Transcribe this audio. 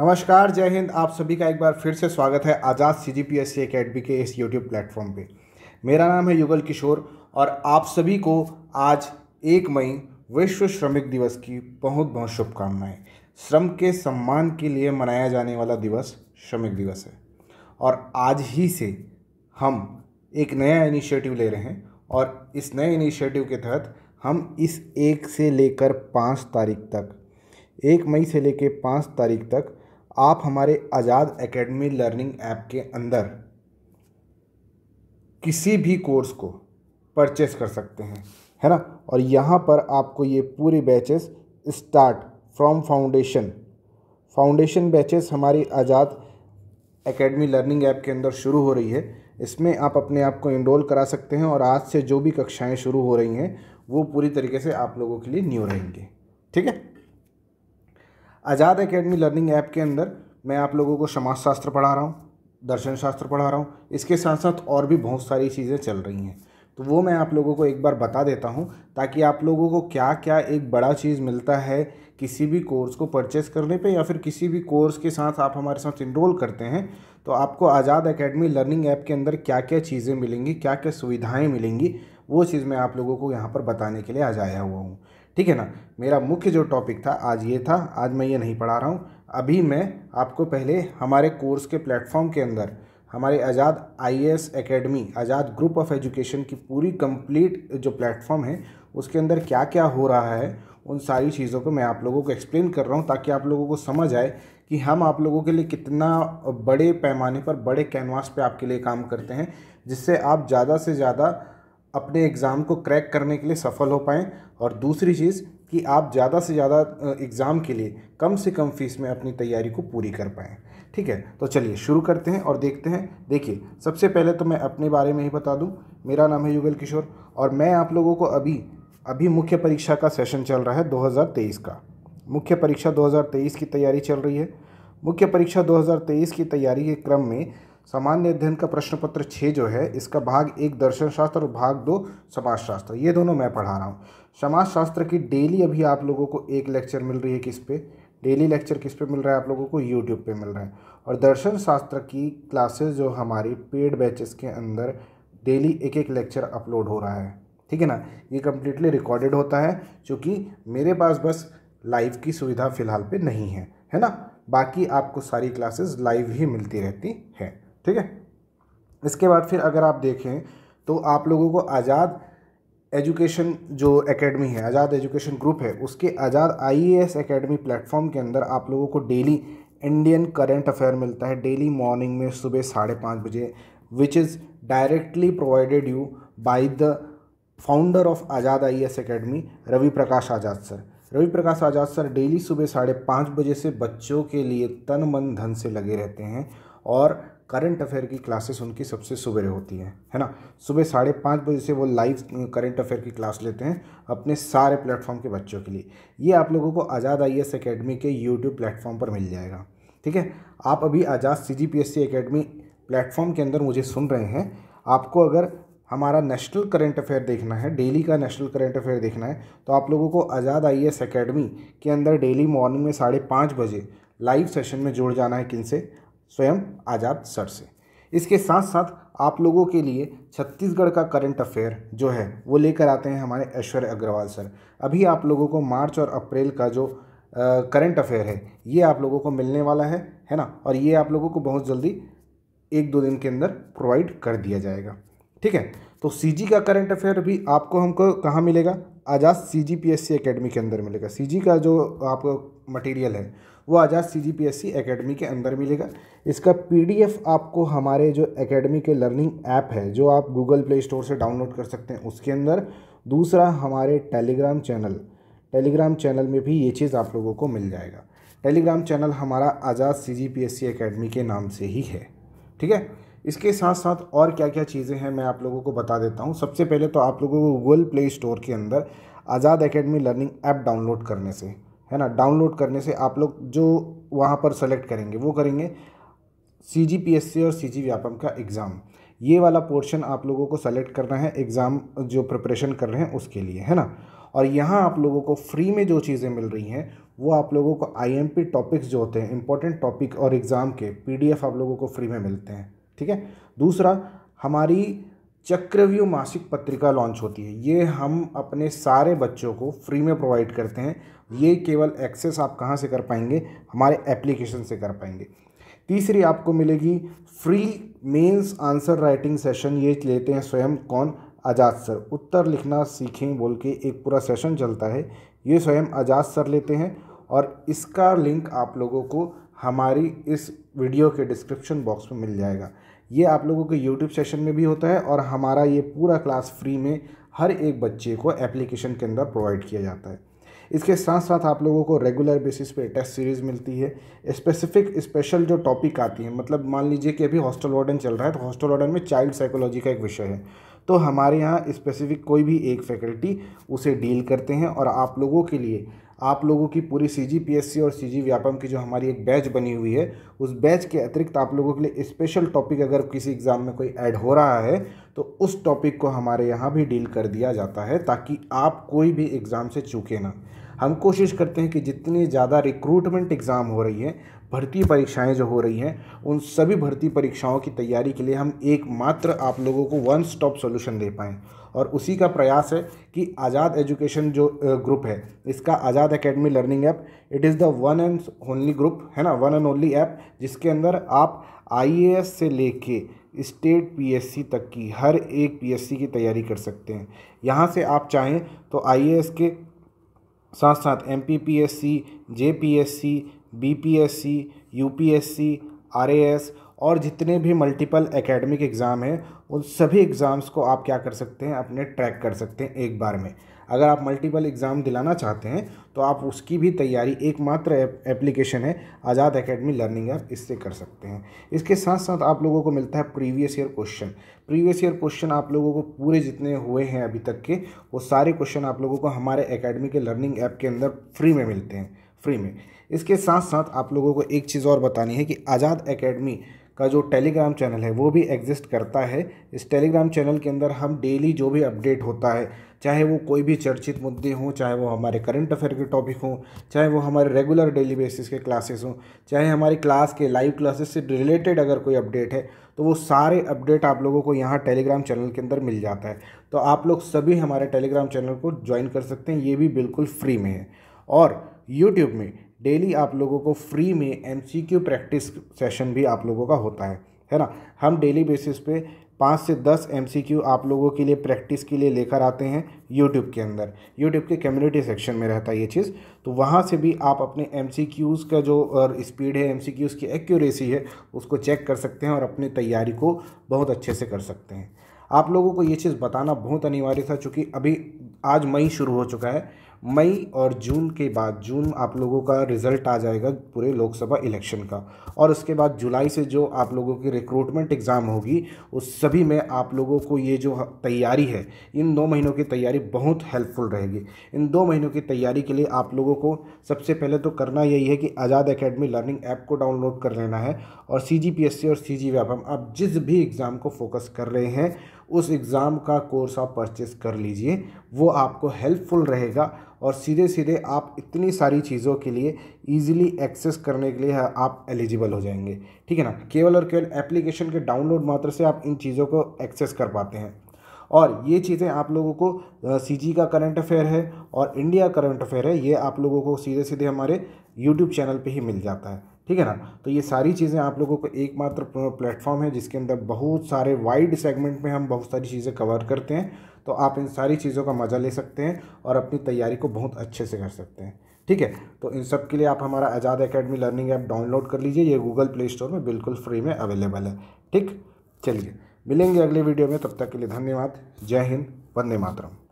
नमस्कार जय हिंद आप सभी का एक बार फिर से स्वागत है Azad C G P S C academy के इस यूट्यूब प्लेटफॉर्म पे मेरा नाम है युगल किशोर और आप सभी को आज एक मई विश्व श्रमिक दिवस की बहुत बहुत शुभकामनाएं श्रम के सम्मान के लिए मनाया जाने वाला दिवस श्रमिक दिवस है और आज ही से हम एक नया इनिशिएटिव ले रहे हैं और इस नए इनिशिएटिव के तहत हम इस एक से लेकर पाँच तारीख तक एक मई से लेकर पाँच तारीख तक आप हमारे आज़ाद एकेडमी लर्निंग ऐप के अंदर किसी भी कोर्स को परचेस कर सकते हैं है ना और यहाँ पर आपको ये पूरे batches start from foundation foundation batches हमारी आज़ाद एकेडमी लर्निंग ऐप के अंदर शुरू हो रही है इसमें आप अपने आप को इनरोल करा सकते हैं और आज से जो भी कक्षाएं शुरू हो रही हैं वो पूरी तरीके से आप लोगों के लिए न्यू रहेंगे ठीक है आज़ाद एकेडमी लर्निंग ऐप के अंदर मैं आप लोगों को समाजशास्त्र पढ़ा रहा हूँ दर्शन शास्त्र पढ़ा रहा हूँ इसके साथ साथ और भी बहुत सारी चीज़ें चल रही हैं तो वो मैं आप लोगों को एक बार बता देता हूँ ताकि आप लोगों को क्या क्या एक बड़ा चीज़ मिलता है किसी भी कोर्स को परचेस करने पे या फिर किसी भी कोर्स के साथ आप हमारे साथ इनरोल करते हैं तो आपको आज़ाद एकेडमी लर्निंग ऐप के अंदर क्या क्या चीज़ें मिलेंगी क्या क्या सुविधाएँ मिलेंगी वो चीज़ मैं आप लोगों को यहाँ पर बताने के लिए आज आया हुआ हूँ ठीक है ना मेरा मुख्य जो टॉपिक था आज ये था आज मैं ये नहीं पढ़ा रहा हूँ अभी मैं आपको पहले हमारे कोर्स के प्लेटफॉर्म के अंदर हमारे Azad I S academy Azad group of education की पूरी कंप्लीट जो प्लेटफॉर्म है उसके अंदर क्या क्या हो रहा है उन सारी चीज़ों को मैं आप लोगों को एक्सप्लेन कर रहा हूँ ताकि आप लोगों को समझ आए कि हम आप लोगों के लिए कितना बड़े पैमाने पर बड़े कैनवास पे आपके लिए काम करते हैं जिससे आप ज़्यादा से ज़्यादा अपने एग्ज़ाम को क्रैक करने के लिए सफल हो पाएँ और दूसरी चीज़ कि आप ज़्यादा से ज़्यादा एग्ज़ाम के लिए कम से कम फीस में अपनी तैयारी को पूरी कर पाएँ ठीक है तो चलिए शुरू करते हैं और देखते हैं देखिए सबसे पहले तो मैं अपने बारे में ही बता दूं मेरा नाम है युगल किशोर और मैं आप लोगों को अभी अभी मुख्य परीक्षा का सेशन चल रहा है 2023 का मुख्य परीक्षा 2023 की तैयारी चल रही है मुख्य परीक्षा 2023 की तैयारी के क्रम में सामान्य अध्ययन का प्रश्न पत्र छः जो है इसका भाग एक दर्शन शास्त्र और भाग दो समाजशास्त्र ये दोनों मैं पढ़ा रहा हूँ समाजशास्त्र की डेली अभी आप लोगों को एक लेक्चर मिल रही है किस पे डेली लेक्चर किस पे मिल रहा है आप लोगों को यूट्यूब पे मिल रहा है और दर्शन शास्त्र की क्लासेस जो हमारी पेड बैचेस के अंदर डेली एक एक लेक्चर अपलोड हो रहा है ठीक है ना ये कम्प्लीटली रिकॉर्डेड होता है क्योंकि मेरे पास बस लाइव की सुविधा फ़िलहाल पर नहीं है है ना बाकी आपको सारी क्लासेस लाइव ही मिलती रहती है ठीक है इसके बाद फिर अगर आप देखें तो आप लोगों को आज़ाद एजुकेशन जो एकेडमी है आज़ाद एजुकेशन ग्रुप है उसके आज़ाद आईएएस एकेडमी प्लेटफॉर्म के अंदर आप लोगों को डेली इंडियन करंट अफेयर मिलता है डेली मॉर्निंग में सुबह साढ़े पाँच बजे which is directly provided you by the founder of Azad I S academy Ravi Prakash Azad sir Ravi Prakash Azad sir daily सुबह साढ़े पाँच बजे से बच्चों के लिए तन मन धन से लगे रहते हैं और करंट अफेयर की क्लासेस उनकी सबसे सुबह होती हैं है ना सुबह साढ़े पाँच बजे से वो लाइव करंट अफेयर की क्लास लेते हैं अपने सारे प्लेटफॉर्म के बच्चों के लिए ये आप लोगों को आज़ाद आई एस अकेडमी के यूट्यूब प्लेटफॉर्म पर मिल जाएगा ठीक है आप अभी Azad C G P S C academy platform के अंदर मुझे सुन रहे हैं आपको अगर हमारा नेशनल करंट अफेयर देखना है डेली का नेशनल करंट अफेयर देखना है तो आप लोगों को आज़ाद आई एस अकेडमी के अंदर डेली मॉर्निंग में साढ़े पाँच बजे लाइव सेशन में जुड़ जाना है किनसे स्वयं आज़ाद सर से इसके साथ साथ आप लोगों के लिए छत्तीसगढ़ का करंट अफेयर जो है वो लेकर आते हैं हमारे ऐश्वर्य अग्रवाल सर अभी आप लोगों को मार्च और अप्रैल का जो करंट अफेयर है ये आप लोगों को मिलने वाला है है ना और ये आप लोगों को बहुत जल्दी एक दो दिन के अंदर प्रोवाइड कर दिया जाएगा ठीक है तो सीजी का करंट अफेयर भी आपको हमको कहाँ मिलेगा Azad C G P S C academy के अंदर मिलेगा सीजी का जो आपको मटेरियल है वो आज़ाद सी जी पी एस सी के अंदर मिलेगा इसका पी डी एफ़ आपको हमारे जो अकेडमी के लर्निंग ऐप है जो आप गूगल प्ले स्टोर से डाउनलोड कर सकते हैं उसके अंदर दूसरा हमारे टेलीग्राम चैनल टेलीग्राम चैनल में भी ये चीज़ आप लोगों को मिल जाएगा टेलीग्राम चैनल हमारा Azad C G P S C academy के नाम से ही है ठीक है इसके साथ साथ और क्या क्या चीज़ें हैं मैं आप लोगों को बता देता हूँ सबसे पहले तो आप लोगों को गूगल प्ले स्टोर के अंदर Azad academy learning app download करने से है ना डाउनलोड करने से आप लोग जो वहाँ पर सेलेक्ट करेंगे वो करेंगे सी जी पी एस सी और सी जी व्यापम का एग्ज़ाम ये वाला पोर्शन आप लोगों को सेलेक्ट करना है एग्ज़ाम जो प्रिपरेशन कर रहे हैं उसके लिए है ना और यहाँ आप लोगों को फ्री में जो चीज़ें मिल रही हैं वो आप लोगों को आईएमपी टॉपिक्स जो होते हैं इंपॉर्टेंट टॉपिक और एग्ज़ाम के पीडीएफ आप लोगों को फ्री में मिलते हैं ठीक है दूसरा हमारी चक्रव्यूह मासिक पत्रिका लॉन्च होती है ये हम अपने सारे बच्चों को फ्री में प्रोवाइड करते हैं ये केवल एक्सेस आप कहाँ से कर पाएंगे हमारे एप्लीकेशन से कर पाएंगे तीसरी आपको मिलेगी free mains answer writing session ये लेते हैं स्वयं कौन आज़ाद सर उत्तर लिखना सीखें बोल के एक पूरा सेशन चलता है ये स्वयं आज़ाद सर लेते हैं और इसका लिंक आप लोगों को हमारी इस वीडियो के डिस्क्रिप्शन बॉक्स में मिल जाएगा ये आप लोगों के यूट्यूब सेशन में भी होता है और हमारा ये पूरा क्लास फ्री में हर एक बच्चे को एप्लीकेशन के अंदर प्रोवाइड किया जाता है इसके साथ साथ आप लोगों को रेगुलर बेसिस पे टेस्ट सीरीज़ मिलती है स्पेसिफिक स्पेशल जो टॉपिक आती है मतलब मान लीजिए कि अभी हॉस्टल वार्डन चल रहा है तो हॉस्टल वार्डन में चाइल्ड साइकोलॉजी का एक विषय है तो हमारे यहाँ स्पेसिफिक कोई भी एक फैकल्टी उसे डील करते हैं और आप लोगों के लिए आप लोगों की पूरी सी जी पी एस सी और सी जी व्यापम की जो हमारी एक बैच बनी हुई है उस बैच के अतिरिक्त आप लोगों के लिए स्पेशल टॉपिक अगर किसी एग्ज़ाम में कोई ऐड हो रहा है तो उस टॉपिक को हमारे यहाँ भी डील कर दिया जाता है ताकि आप कोई भी एग्ज़ाम से चूके ना हम कोशिश करते हैं कि जितनी ज़्यादा रिक्रूटमेंट एग्ज़ाम हो रही है भर्ती परीक्षाएं जो हो रही हैं उन सभी भर्ती परीक्षाओं की तैयारी के लिए हम एकमात्र आप लोगों को वन स्टॉप सॉल्यूशन दे पाएँ और उसी का प्रयास है कि आज़ाद एजुकेशन जो ग्रुप है इसका Azad academy learning app it is the one and only group है ना वन एंड ओनली ऐप जिसके अंदर आप आई से लेके स्टेट पीएससी तक की हर एक पीएससी की तैयारी कर सकते हैं यहाँ से आप चाहें तो आईएएस के साथ साथ M P P S C J P S C BPSC, UPSC, RAS और जितने भी मल्टीपल एकेडमिक एग्ज़ाम हैं उन सभी एग्ज़ाम्स को आप क्या कर सकते हैं अपने ट्रैक कर सकते हैं एक बार में अगर आप मल्टीपल एग्ज़ाम दिलाना चाहते हैं तो आप उसकी भी तैयारी एकमात्र एप्लीकेशन है आज़ाद एकेडमी लर्निंग ऐप इससे कर सकते हैं इसके साथ साथ आप लोगों को मिलता है previous year question previous year question आप लोगों को पूरे जितने हुए हैं अभी तक के वो सारे क्वेश्चन आप लोगों को हमारे अकेडमी के लर्निंग ऐप के अंदर फ्री में मिलते हैं फ्री में इसके साथ साथ आप लोगों को एक चीज़ और बतानी है कि आज़ाद एकेडमी का जो टेलीग्राम चैनल है वो भी एग्जिस्ट करता है इस टेलीग्राम चैनल के अंदर हम डेली जो भी अपडेट होता है चाहे वो कोई भी चर्चित मुद्दे हों चाहे वो हमारे करंट अफेयर के टॉपिक हों चाहे वो हमारे रेगुलर डेली बेसिस के क्लासेस हों चाहे हमारी क्लास के लाइव क्लासेस से रिलेटेड अगर कोई अपडेट है तो वो सारे अपडेट आप लोगों को यहाँ टेलीग्राम चैनल के अंदर मिल जाता है तो आप लोग सभी हमारे टेलीग्राम चैनल को ज्वाइन कर सकते हैं ये भी बिल्कुल फ्री में है और यूट्यूब में डेली आप लोगों को फ्री में एम प्रैक्टिस सेशन भी आप लोगों का होता है है ना हम डेली बेसिस पे पाँच से दस एम आप लोगों के लिए प्रैक्टिस के लिए लेकर आते हैं यूट्यूब के अंदर यूट्यूब के कम्युनिटी सेक्शन में रहता है ये चीज़ तो वहाँ से भी आप अपने एम का जो स्पीड है एम की एक्यूरेसी है उसको चेक कर सकते हैं और अपनी तैयारी को बहुत अच्छे से कर सकते हैं आप लोगों को ये चीज़ बताना बहुत अनिवार्य था चूँकि अभी आज मई शुरू हो चुका है मई और जून के बाद जून आप लोगों का रिज़ल्ट आ जाएगा पूरे लोकसभा इलेक्शन का और उसके बाद जुलाई से जो आप लोगों की रिक्रूटमेंट एग्ज़ाम होगी उस सभी में आप लोगों को ये जो तैयारी है इन दो महीनों की तैयारी बहुत हेल्पफुल रहेगी इन दो महीनों की तैयारी के लिए आप लोगों को सबसे पहले तो करना यही है कि आज़ाद अकेडमी लर्निंग ऐप को डाउनलोड कर लेना है और सी और सी जी आप जिस भी एग्ज़ाम को फोकस कर रहे हैं उस एग्ज़ाम का कोर्स आप परचेस कर लीजिए वो आपको हेल्पफुल रहेगा और सीधे सीधे आप इतनी सारी चीज़ों के लिए ईजिली एक्सेस करने के लिए आप एलिजिबल हो जाएंगे ठीक है ना केवल और केवल एप्लीकेशन के डाउनलोड मात्र से आप इन चीज़ों को एक्सेस कर पाते हैं और ये चीज़ें आप लोगों को सीजी का करंट अफेयर है और इंडिया करंट अफेयर है ये आप लोगों को सीधे सीधे हमारे यूट्यूब चैनल पे ही मिल जाता है ठीक है ना तो ये सारी चीज़ें आप लोगों को एकमात्र प्लेटफॉर्म है जिसके अंदर बहुत सारे वाइड सेगमेंट में हम बहुत सारी चीज़ें कवर करते हैं तो आप इन सारी चीज़ों का मज़ा ले सकते हैं और अपनी तैयारी को बहुत अच्छे से कर सकते हैं ठीक है तो इन सब के लिए आप हमारा Azad academy learning app download कर लीजिए ये गूगल प्ले स्टोर में बिल्कुल फ्री में अवेलेबल है ठीक चलिए मिलेंगे अगले वीडियो में तब तक के लिए धन्यवाद जय हिंद वंदे मातरम